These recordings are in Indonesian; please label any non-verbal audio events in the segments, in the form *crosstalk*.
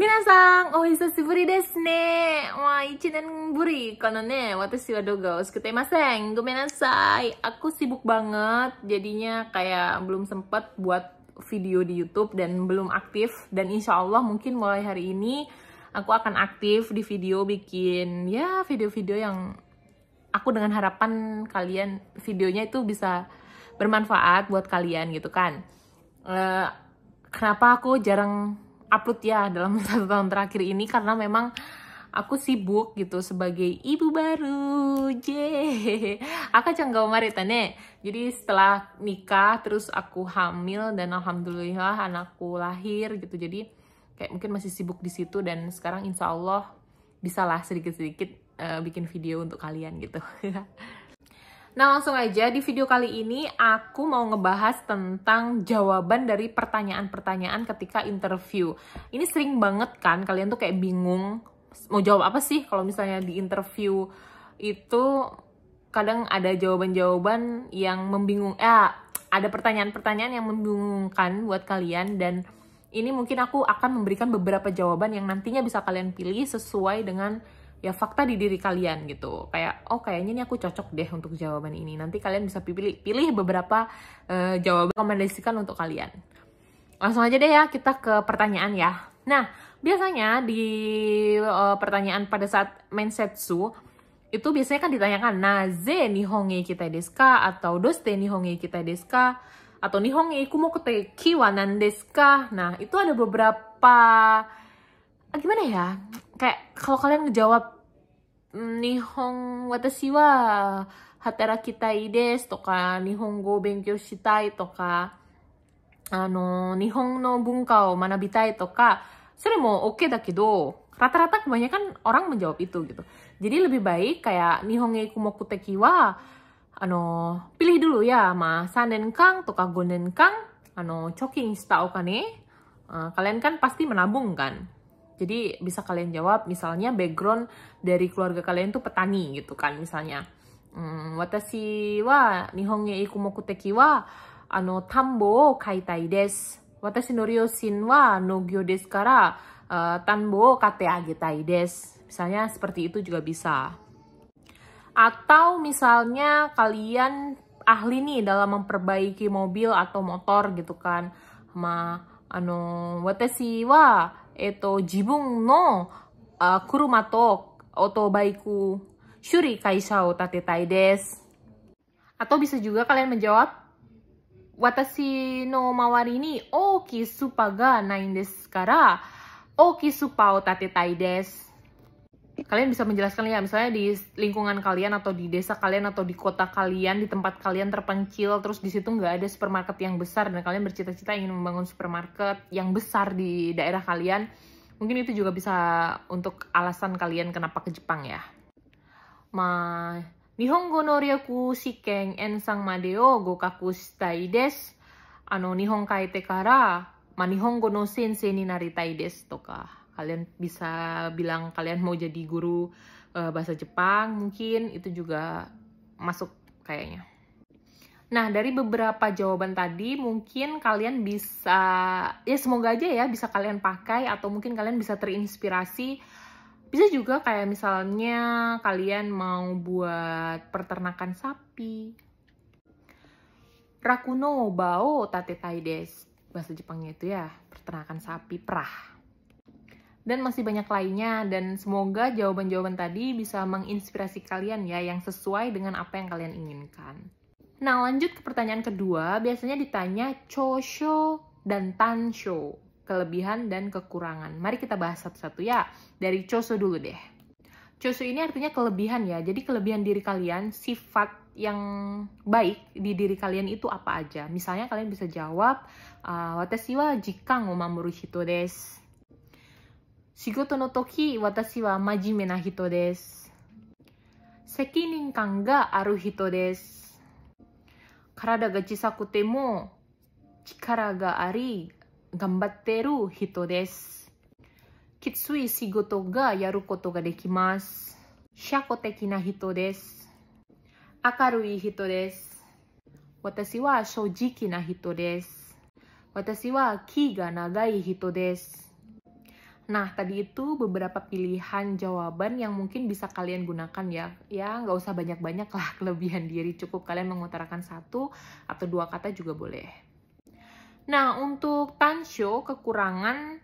皆さん、お久しぶりですね。まあ、1年ぶり karena nih, wa aku sibuk banget, jadinya kayak belum sempat buat video di YouTube dan belum aktif. Dan insya Allah mungkin mulai hari ini aku akan aktif di video bikin ya video-video yang aku dengan harapan kalian videonya itu bisa bermanfaat buat kalian gitu kan. Uh, kenapa aku jarang upload ya dalam *laughs* satu tahun terakhir ini karena memang aku sibuk gitu sebagai ibu baru. Je. Aku canggau maritane. Jadi setelah nikah terus aku hamil dan alhamdulillah anakku lahir gitu. Jadi kayak mungkin masih sibuk di situ dan sekarang insyaallah Allah bisalah sedikit-sedikit uh, bikin video untuk kalian gitu. *laughs* Nah langsung aja di video kali ini aku mau ngebahas tentang jawaban dari pertanyaan-pertanyaan ketika interview. Ini sering banget kan kalian tuh kayak bingung mau jawab apa sih kalau misalnya di interview itu kadang ada jawaban-jawaban yang membingung eh ada pertanyaan-pertanyaan yang membingungkan buat kalian dan ini mungkin aku akan memberikan beberapa jawaban yang nantinya bisa kalian pilih sesuai dengan ya fakta di diri kalian gitu kayak oh kayaknya ini aku cocok deh untuk jawaban ini nanti kalian bisa pilih pilih beberapa uh, jawaban rekomendasikan untuk kalian langsung aja deh ya kita ke pertanyaan ya nah biasanya di uh, pertanyaan pada saat mindset su itu biasanya kan ditanyakan naze nihongi kita deska atau doste nihongi kita deska atau nihongi kumo kete kiwanan deska nah itu ada beberapa gimana ya kayak kalau kalian ngejawab mm, Nihong watashi wa kita desu toka Nihongo benkyou shitai toka ano nihong no toka oke okay dakedo rata rata kebanyakan orang menjawab itu gitu. Jadi lebih baik kayak Nihongi e Kumoku Tekiwa, ano, pilih dulu ya ma Sanen Kang, Toka Gonen Kang, ano, Choking Shita kane ah, kalian kan pasti menabung kan? Jadi bisa kalian jawab misalnya background dari keluarga kalian tuh petani gitu kan misalnya. Hmm, watashi wa nihon e ikumoku teki wa ano tambo o kaitai desu. Watashi no ryoshin wa nogyo desu kara uh, o kate agetai desu. Misalnya seperti itu juga bisa. Atau misalnya kalian ahli nih dalam memperbaiki mobil atau motor gitu kan. Ma ano watashi wa えっ、ー、と、自分のあ車とオバイク shuri kaisa o tatetai des. Atau bisa juga kalian menjawab, Watashi no mawari ni oki supa ga nain desu kara, oki supa o tatetai des kalian bisa menjelaskan ya misalnya di lingkungan kalian atau di desa kalian atau di kota kalian di tempat kalian terpencil terus di situ nggak ada supermarket yang besar dan kalian bercita-cita ingin membangun supermarket yang besar di daerah kalian mungkin itu juga bisa untuk alasan kalian kenapa ke Jepang ya ma Nihongo no ryoku shiken en sang madeo gokaku shitai des. Ano nihon kaite kara ma nihongo no ni naritai toka kalian bisa bilang kalian mau jadi guru uh, bahasa Jepang mungkin itu juga masuk kayaknya Nah, dari beberapa jawaban tadi, mungkin kalian bisa, ya semoga aja ya bisa kalian pakai atau mungkin kalian bisa terinspirasi. Bisa juga kayak misalnya kalian mau buat peternakan sapi. Rakuno bao tate tai des. Bahasa Jepangnya itu ya, peternakan sapi perah dan masih banyak lainnya dan semoga jawaban-jawaban tadi bisa menginspirasi kalian ya yang sesuai dengan apa yang kalian inginkan. Nah lanjut ke pertanyaan kedua, biasanya ditanya chosho dan tansho, kelebihan dan kekurangan. Mari kita bahas satu-satu ya, dari chosho dulu deh. Chosho ini artinya kelebihan ya, jadi kelebihan diri kalian, sifat yang baik di diri kalian itu apa aja? Misalnya kalian bisa jawab, uh, watashi wa jika ngomamuru hito desu 仕事の時、私は真面目な人です。責任感がある人です。体が小さくても力があり、頑張ってる人です。きつい仕事がやることができます。社交的な人です。明るい人です。私は正直な人です。私は気が長い人です。Nah, tadi itu beberapa pilihan jawaban yang mungkin bisa kalian gunakan ya. Ya, nggak usah banyak-banyak lah *laughs* kelebihan diri. Cukup kalian mengutarakan satu atau dua kata juga boleh. Nah, untuk Tansho, kekurangan,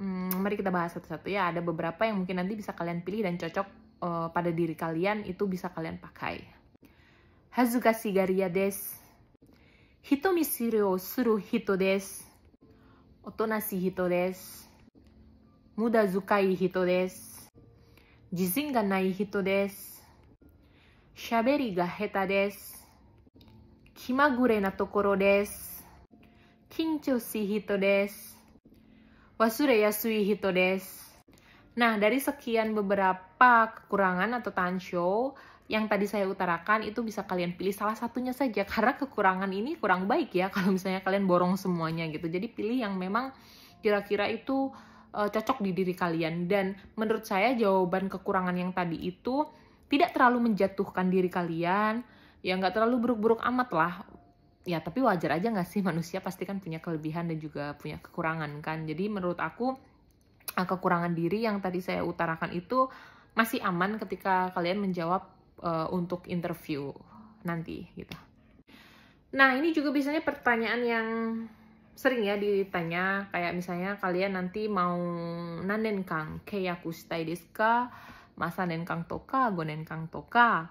hmm, mari kita bahas satu-satu ya. Ada beberapa yang mungkin nanti bisa kalian pilih dan cocok uh, pada diri kalian, itu bisa kalian pakai. Hazukashi garia desu. Hitomi suru hito desu. otonashi hito desu. Nah dari sekian beberapa kekurangan atau tansho yang tadi saya utarakan itu bisa kalian pilih salah satunya saja karena kekurangan ini kurang baik ya kalau misalnya kalian borong semuanya gitu. Jadi pilih yang memang kira-kira itu uh, cocok di diri kalian dan menurut saya jawaban kekurangan yang tadi itu tidak terlalu menjatuhkan diri kalian ya nggak terlalu buruk-buruk amat lah ya tapi wajar aja nggak sih *laughs* manusia pasti kan punya kelebihan dan juga punya kekurangan kan jadi menurut aku eh, kekurangan diri yang tadi saya utarakan itu masih aman ketika kalian menjawab uh, untuk interview nanti gitu nah ini juga biasanya pertanyaan yang sering ya ditanya kayak misalnya kalian nanti mau nanen kang kayak shitai desu masa nen kang toka gonen kang toka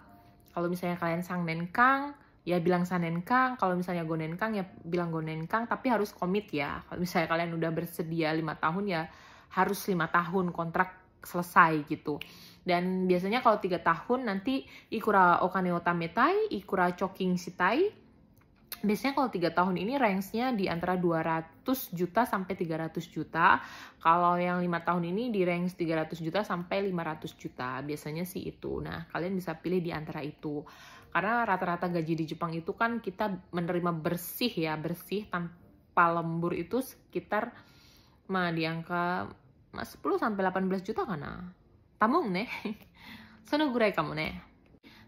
kalau misalnya kalian sang nen kang ya bilang sanen kang kalau misalnya gonen kang ya bilang gonen kang tapi harus komit ya kalau misalnya kalian udah bersedia lima tahun ya harus lima tahun kontrak selesai gitu dan biasanya kalau tiga tahun nanti ikura okane otametai ikura choking sitai biasanya kalau tiga tahun ini range-nya di antara 200 juta sampai 300 juta. Kalau yang lima tahun ini di range 300 juta sampai 500 juta. Biasanya sih itu. Nah, kalian bisa pilih di antara itu. Karena rata-rata gaji di Jepang itu kan kita menerima bersih ya, bersih tanpa lembur itu sekitar mah di angka 10 sampai 18 juta karena Tamu nih. *laughs* Sono kamu nih.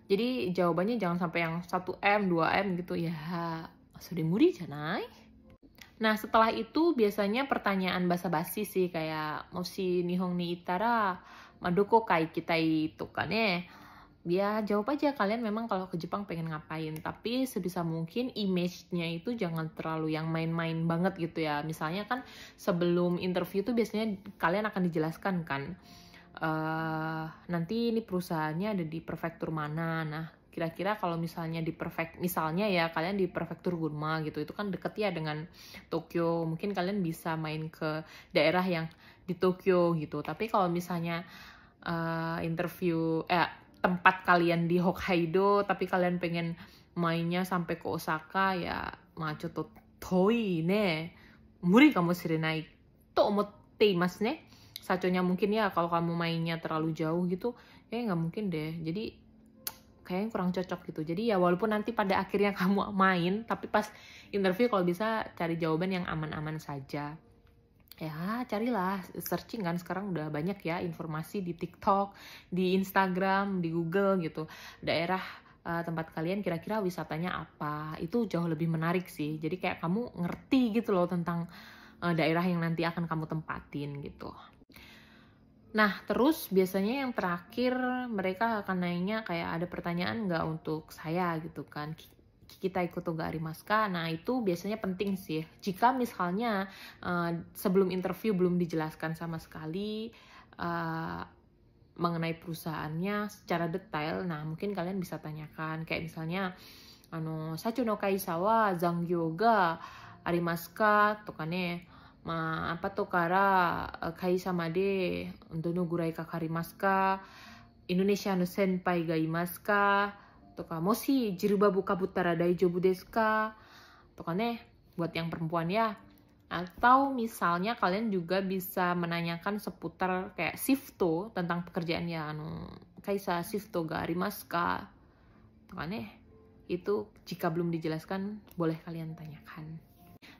Jadi jawabannya jangan sampai yang 1M, 2M gitu ya. Sudah muri janai. Nah, setelah itu biasanya pertanyaan basa-basi sih kayak moshi nihong ni itara madoko kai kita itu kan ya. Ya, jawab aja kalian memang kalau ke Jepang pengen ngapain, tapi sebisa mungkin image-nya itu jangan terlalu yang main-main banget gitu ya. Misalnya kan sebelum interview tuh biasanya kalian akan dijelaskan kan uh, nanti ini perusahaannya ada di prefektur mana nah kira-kira kalau misalnya di perfect misalnya ya kalian di prefektur Gunma gitu itu kan deket ya dengan Tokyo mungkin kalian bisa main ke daerah yang di Tokyo gitu tapi kalau misalnya uh, interview eh tempat kalian di Hokkaido tapi kalian pengen mainnya sampai ke Osaka ya macet tuh kamu ma ne saconya mungkin ya kalau kamu mainnya terlalu jauh gitu ya nggak mungkin deh jadi kayaknya kurang cocok gitu jadi ya walaupun nanti pada akhirnya *laughs* kamu main tapi pas interview kalau bisa cari jawaban yang aman-aman saja ya carilah searching kan sekarang udah banyak ya informasi di TikTok, di Instagram, di Google gitu. Daerah eh, tempat kalian kira-kira wisatanya apa? Itu jauh lebih menarik sih. Jadi kayak kamu ngerti gitu loh tentang eh, daerah yang nanti akan kamu tempatin gitu. Nah, terus biasanya yang terakhir mereka akan nanya kayak ada pertanyaan nggak untuk saya gitu kan. Kita ikut nggak Arimaska. Nah, itu biasanya penting sih. Jika misalnya uh, sebelum interview belum dijelaskan sama sekali uh, mengenai perusahaannya secara detail, nah mungkin kalian bisa tanyakan kayak misalnya ano Sachuno Kaisawa Zhang Yoga Arimaska, tuh gitu kan ya apa tuh eh, tuh Indonesia kamu buka kan buat yang perempuan ya. Atau misalnya kalian juga bisa menanyakan seputar kayak shifto tentang pekerjaan ya, anu, kaisa shifto ga maska tuh kan ya, Itu jika belum dijelaskan boleh kalian tanyakan.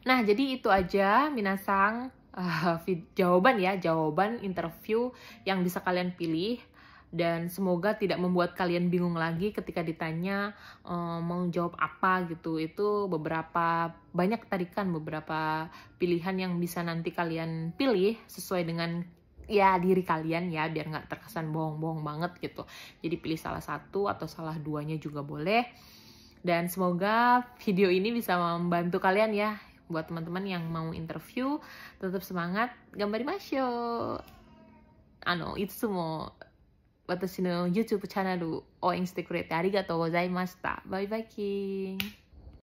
Nah, jadi itu aja minasang uh, jawaban ya, jawaban interview yang bisa kalian pilih dan semoga tidak membuat kalian bingung lagi ketika ditanya um, mau jawab apa gitu itu beberapa banyak tarikan beberapa pilihan yang bisa nanti kalian pilih sesuai dengan ya diri kalian ya biar nggak terkesan bohong-bohong banget gitu jadi pilih salah satu atau salah duanya juga boleh dan semoga video ini bisa membantu kalian ya buat teman-teman yang mau interview tetap semangat gambar masyo ano itsumo watashi no YouTube channel king